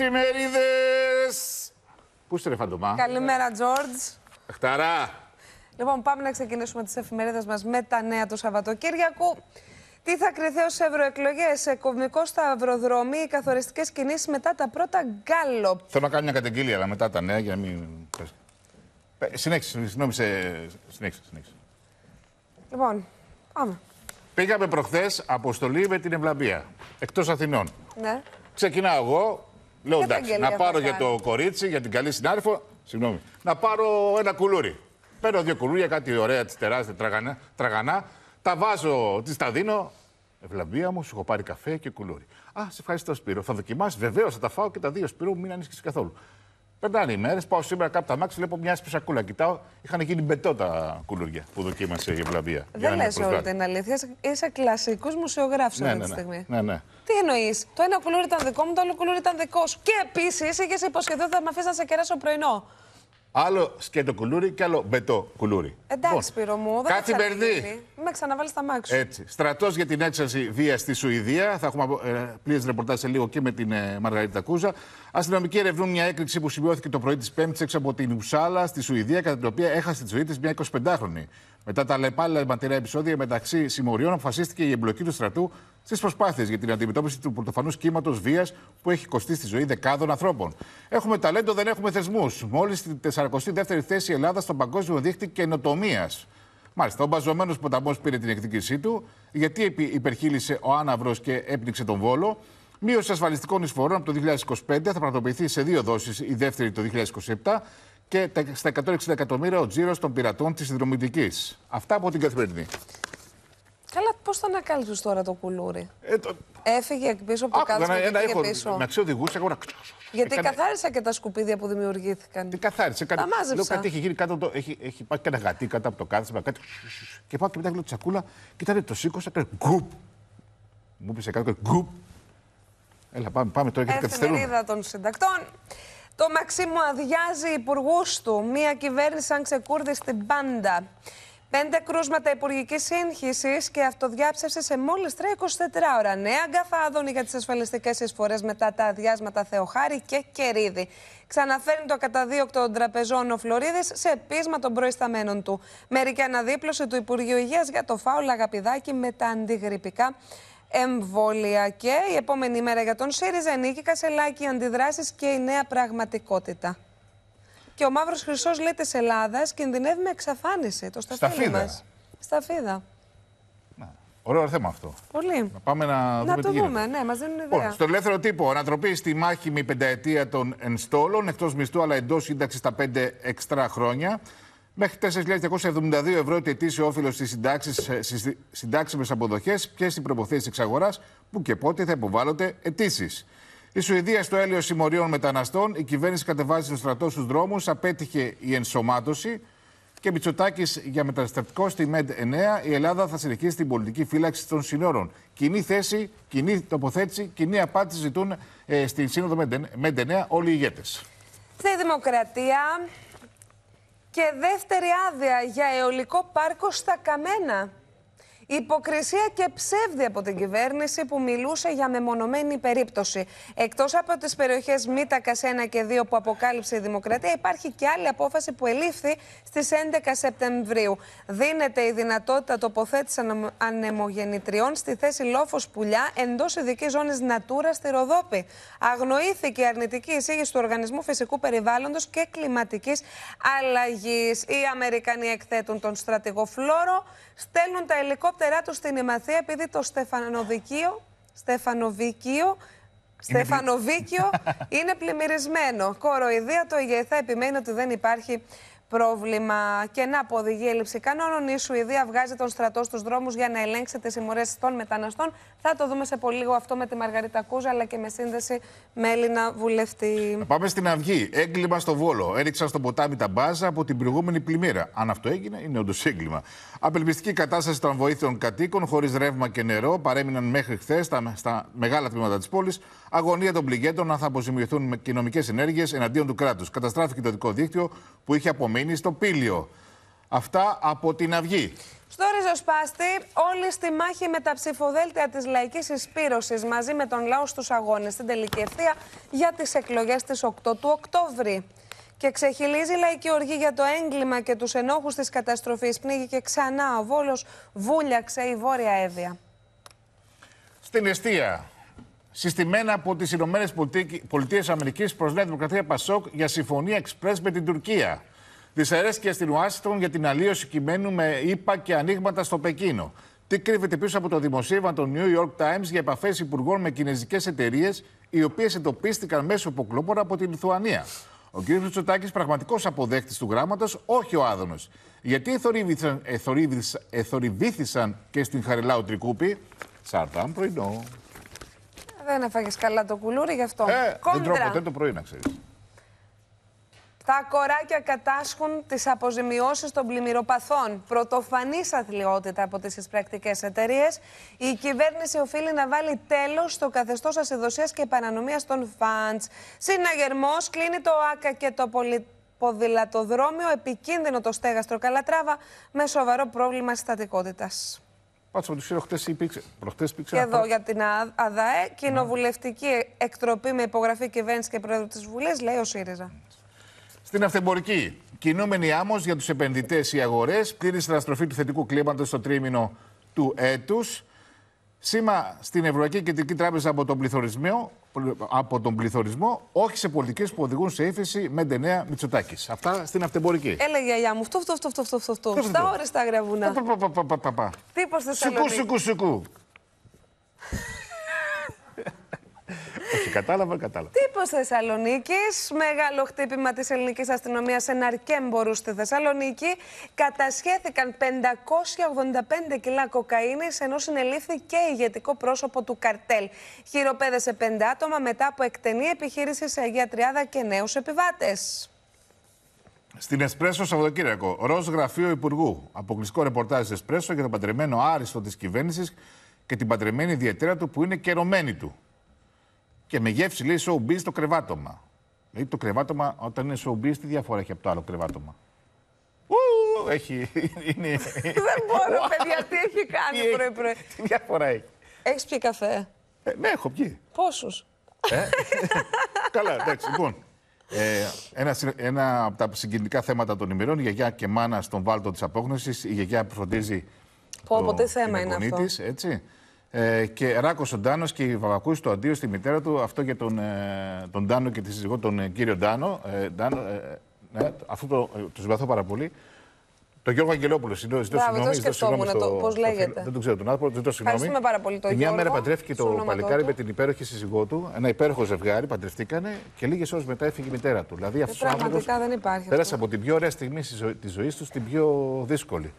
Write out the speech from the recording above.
εφημερίδες! Πού είστε φαντομά. Καλημέρα Τζόρτζ. Χταρά. Λοιπόν, πάμε να ξεκινήσουμε τις εφημερίδες μας με τα νέα του Σαββατοκύριακου. Τι θα κρυθεί ως ευρωεκλογές, σε κομικό σταυροδρόμι, οι καθοριστικές κινήσεις μετά τα πρώτα γκάλοπ. Θέλω να κάνω μια καταγγελία, αλλά μετά τα νέα για να μην. Συνέχισε, συγγνώμη, συνέχισε. Λοιπόν, πάμε. Πήγαμε προχθές αποστολή με την Ευλαμπία, εκτός Αθηνών. Ναι. Ξεκινάω εγώ, Λέω εντάξει, να πάρω για το κορίτσι, για την καλή συνάδελφο. Συγγνώμη. Να πάρω ένα κουλούρι. Παίρνω δύο κουλούρια, κάτι ωραία, τεράστια τραγανά, τραγανά. Τα βάζω, τη τα δίνω. Ευλαμπία μου, σου έχω πάρει καφέ και κουλούρι. Α, σε ευχαριστώ, Σπύρο. Θα δοκιμάσεις, βεβαίως, θα τα φάω και τα δύο, Σπύρο, μην ανήσυχε καθόλου. Περνάνε οι μέρες, πάω σήμερα κάπου τα μάξι, βλέπω μια σπισακούλα, Κοιτάω, είχαν γίνει μπετό τα κουλούρια που δοκίμασε η Ευλαβία. Δεν λε όλη την αλήθεια. Είσαι κλασικό μουσιογράφο ναι, αυτή ναι, τη ναι. στιγμή. Ναι, ναι. Τι εννοείς, Το ένα κουλούρι ήταν δικό μου, το άλλο κουλούρι ήταν δικό σου. Και επίσης είχες υποσχεθεί ότι θα με αφήσεις να σε κεράσω πρωινό. Άλλο σκέτο κουλούρι και άλλο μπετό κουλούρι. Εντάξει, λοιπόν, πύρο μου. Δεν Κάτι μπερδί. Με ξαναβάλεις στα μάξι. Έτσι. Στρατός για την έξαρση βίας στη Σουηδία. Θα έχουμε ε, πλήρες ρεπορτάζ σε λίγο και με την ε, Μαργαρίτα Κούζα. Αστυνομικοί ερευνούν μια έκρηξη που σημειώθηκε το πρωί της Πέμπτης έξω από την Ουσάλα στη Σουηδία, κατά την οποία έχασε τη ζωή της μια 25χρονη. Μετά τα λεπάλληλα επεισόδια μεταξύ συμμοριών, αποφασίστηκε η εμπλοκή του στρατού στις προσπάθειες για την αντιμετώπιση του πρωτοφανούς κύματος βίας που έχει κοστίσει στη ζωή δεκάδων ανθρώπων. Έχουμε ταλέντο, δεν έχουμε θεσμούς. Μόλις στη 42η θέση η Ελλάδας στον παγκόσμιο δίκτυο καινοτομίας. Μάλιστα, ο μπαζωμένος ποταμός πήρε την εκδίκησή του, γιατί υπερχείλησε ο άναυρος και έπνιξε τον βόλο. Μείωση ασφαλιστικών εισφορών από το 2025 θα πραγματοποιηθεί σε δύο δόσεις, η δεύτερη το 2027 και στα 160 εκατομμύρια ο τζίρος των πειρατών της συνδρομητική. Αυτά από την Καθημερινή. Καλά, πώς θα ανακάλυψες τώρα το κουλούρι. Ε, το... Έφυγε πίσω από κάτω και πίσω. Με οδηγού, Γιατί καθάρισα και τα σκουπίδια που δημιουργήθηκαν. Τι ε, καθάρισε, Κάτι... Τα Λέω κάτι έχει γίνει κάτω το. Έχει, έχει πάει και ένα γατί κάτω από το κάθισμα. Κάτι... Και πάω και μετά λέω τη σακούλα. κοιτάνε, το σήκωσα. γκουπ. Μου πεις κάτι γκουπ. Έλα, πάμε, πάμε τώρα γιατί ε, καθυστερούμε. Εφημερίδα των συντακτών. Το Μαξίμου αδειάζει υπουργούς του. Μία κυβέρνηση σαν ξεκούρδη στην πάντα. Πέντε κρούσματα υπουργικής σύγχυσης και αυτοδιάψευση σε μόλις 3 24 ώρα. Νέα αγκαφάδωνη για τις ασφαλιστικές εισφορές μετά τα αδειάσματα Θεοχάρη και Κερίδη. Ξαναφέρνει το καταδίωκτο των τραπεζών ο Φλωρίδης σε πείσμα των προϊσταμένων του. Μερική αναδίπλωση του Υπουργείου Υγείας για το φάουλα αγαπηδάκι με τα αντιγρυπικά εμβόλια και η επόμενη μέρα για τον ΣΥΡΙΖΑ, Νίκη Κασελάκη, αντιδράσεις και η νέα πραγματικότητα. Και ο Μαύρος Χρυσός λέει της Ελλάδας κινδυνεύει με εξαφάνιση. Το σταφίδι μα. Σταφίδα. Ωραίο θέμα αυτό. Πολύ. Να πάμε να, να δούμε το δούμε, γίνεται. ναι, μας δίνουν ιδέα. Λοιπόν, στο ελεύθερο τύπο, ανατροπή στη μάχη με πενταετία των ενστόλων, εκτός μισθού αλλά εντός σύνταξης στα πέντε εξτρά χρόνια. Μέχρι 4.272 ευρώ το ετήσιο όφελο στι συντάξιμες αποδοχές, ποιε οι προποθέσει εξαγορά, που και πότε θα υποβάλλονται αιτήσεις. Η Σουηδία στο έλεος συμμορίων μεταναστών, η κυβέρνηση κατεβάζει τον στρατό στους δρόμους, απέτυχε η ενσωμάτωση. Και Μητσοτάκης για μεταναστευτικό στη ΜΕΝΤ 9, η Ελλάδα θα συνεχίσει την πολιτική φύλαξη των συνόρων. Κοινή θέση, κοινή τοποθέτηση, κοινή απάντηση ζητούν ε, στην Σύνοδο ΜΕΝΤ 9 όλοι οι ηγέτες. Στη Δημοκρατία, και δεύτερη άδεια για αιωλικό πάρκο στα Καμένα. Υποκρισία και ψεύδι από την κυβέρνηση που μιλούσε για μεμονωμένη περίπτωση. Εκτός από τις περιοχές Μήτα, 1 και 2 που αποκάλυψε η Δημοκρατία, υπάρχει και άλλη απόφαση που ελήφθη στις 11 Σεπτεμβρίου. Δίνεται η δυνατότητα τοποθέτηση ανεμογεννητριών στη θέση λόφος πουλιά εντός ειδική ζώνης Νατούρα στη Ροδόπη. Αγνοήθηκε η αρνητική εισήγηση του Οργανισμού Φυσικού Περιβάλλοντος και Κλιματικής Αλλαγής. Οι Αμερικανοί εκθέτουν τον στρατηγό Φλόρο, στέλνουν τα ελικόπτερα ελικόπτερά του στην Ημαθία επειδή το Στεφανοδικείο, Στεφανοβικείο Στεφανοβίκιο είναι πλημμυρισμένο. Κοροϊδία το ηγεθά επιμένει ότι δεν υπάρχει πρόβλημα. Και να πω οδηγεί έλλειψη κανόνων, η Σουηδία βγάζει τον στρατό στους δρόμους για να ελέγξει τις συμμορέ των μεταναστών. Θα το δούμε σε πολύ λίγο αυτό με τη Μαργαρίτα Κούζα, αλλά και με σύνδεση με Έλληνα βουλευτή. πάμε στην Αυγή. Έγκλημα στο Βόλο. Έριξαν στο ποτάμι τα μπάζα από την προηγούμενη πλημμύρα. Αν αυτό έγινε, είναι όντως έγκλημα. Απελπιστική κατάσταση των βοήθειων κατοίκων, χωρίς ρεύμα και νερό, παρέμειναν μέχρι χθες στα, στα μεγάλα τμήματα της πόλης. Αγωνία των πληγέντων να θα αποζημιωθούν με κοινωνικές ενέργειε εναντίον του κράτους. Καταστράφηκε το δικό δίκτυο που είχε απομείνει στο πύλιο. Αυτά από την Αυγή. Στο ριζοσπάστη, όλοι στη μάχη με τα ψηφοδέλτια της λαϊκής εισπήρωση μαζί με τον λαό στους αγώνες στην τελική ευθεία για τις εκλογές της 8 του Οκτώβρη. Και ξεχυλίζει η λαϊκή οργή για το έγκλημα και τους ενόχους της καταστροφής. Πνίγηκε ξανά ο Βόλος, βούλιαξε η Βόρεια έδεια. Στην αιστεία, συστημένα από τις ΗΠΑ, προσλέει Δημοκρατία Πασόκ για συμφωνία εξπρέ με την Τουρκία. Δυσαρέσκεια στην Ουάσιγκτον για την αλλίωση κειμένου με ΙΠΑ και ανοίγματα στο Πεκίνο. Τι κρύβεται πίσω από το δημοσίευμα των New York Times για επαφές υπουργών με κινέζικες εταιρείες, οι οποίες εντοπίστηκαν μέσω υποκλόπορα από την Λιθουανία. Ο κ. Μητσοτάκης, πραγματικός αποδέχτης του γράμματος, όχι ο άδωνος. Γιατί εθορυβήθησαν, εθορυβήθησαν, και στην Χαριλάου Τρικούπη. Σαρτάν πρωινό. Δεν έφαγες καλά το κουλούρι γι' αυτό. Ε, Δεν τρώω ποτέ το πρωί, να ξέρεις. Τα κοράκια κατάσχουν τις αποζημιώσεις των πλημμυροπαθών. Πρωτοφανής αθλειότητα από τις εισπρακτικές εταιρείες. Η κυβέρνηση οφείλει να βάλει τέλος στο καθεστώς ασυδοσίας και παρανομίας των φαντ. Συναγερμός κλείνει το ΑΚΑ και το ποδηλατοδρόμιο. Επικίνδυνο το στέγαστρο Καλατράβα με σοβαρό πρόβλημα συστατικότητας. Πάτσε με τους χειρό, χτες υπήρξε. Προχτές υπήρξε. Και εδώ για την ΑΔΑΕ, κοινοβουλευτική εκτροπή με υπογραφή κυβέρνηση και πρόεδρο της Βουλής, λέει ο ΣΥΡΙΖΑ. Στην αυτεμπορική, κινούμενη άμμος για τους επενδυτές ή αγορές, πλήρης αναστροφή του θετικού κλίματος στο τρίμηνο του έτους. Σήμα στην Ευρωπαϊκή Κεντρική Τράπεζα από τον πληθωρισμό, από τον πληθωρισμό όχι σε πολιτικές που οδηγούν σε ύφεση με την νέα Μητσοτάκης. Αυτά στην αυτεμπορική. Έλα, γιαγιά μου, αυτό, αυτό, αυτό, αυτό. Στα ώρε τα αγραβούνα. Πα, πα, Σουκού, Εντάξει, κατάλαβα, κατάλαβα. Τύπος Θεσσαλονίκης, μεγάλο χτύπημα της ελληνικής αστυνομίας Ναρκέμπορου στη Θεσσαλονίκη. Κατασχέθηκαν 585 κιλά κοκαίνης, ενώ συνελήφθη και ηγετικό πρόσωπο του καρτέλ. Χειροπέδεσε 5 άτομα μετά από εκτενή επιχείρηση σε Αγία Τριάδα και νέους επιβάτες. Στην Εσπρέσο Σαββατοκύριακο, ροζ γραφείο Υπουργού. Αποκλειστικό ρεπορτάζ της Εσπρέσο για τον πατρεμένο άριστο της κυβέρνησης και την πατρεμένη ιδιαίτερα του που είναι καιρωμένη του. Και με γεύση λέει showbiz το κρεβάτωμα. Δηλαδή το κρεβάτωμα όταν είναι showbiz τι διαφορά έχει από το άλλο κρεβάτωμα. έχει, είναι... Δεν μπορώ παιδιά, τι έχει κάνει πρωί πρωί. Τι διαφορά έχει. Έχεις πιει καφέ. Ε, ναι, έχω πιει. Πόσους. Ε, καλά, εντάξει, λοιπόν. Ε, ένα, ένα από τα συγκινητικά θέματα των ημερών, η γιαγιά και μάνα στον βάλτο της απόγνωσης, η γιαγιά που φροντίζει Πω, το, τι θέμα είναι αυτό. Της, έτσι. Ε, και Ράκος ο Ντάνος και η Βαβακού το αντίο στη μητέρα του. Αυτό για τον, ε, τον Ντάνο και τη σύζυγό, τον ε, κύριο Ντάνο. Ε, Ντάνο ναι, ε, ε, αυτό το, το συμπαθώ πάρα πολύ. Το Γιώργο Αγγελόπουλο. Ζητώ συγγνώμη. Δεν σκεφτόμουν το. Πώς λέγεται. Δεν το ξέρω τον άνθρωπο. Ζητώ συγγνώμη. Ευχαριστούμε πάρα πολύ τον Μια Γιώργο. Μια μέρα παντρεύτηκε το παλικάρι με την υπέροχη σύζυγό του. Ένα υπέροχο ζευγάρι. Παντρευτήκανε και λίγες ώρες μετά έφυγε η μητέρα του. Δηλαδή αυτό ο άνθρωπος πέρασε από την πιο ωραία στιγμή της ζωής του στην πιο δύσκολη.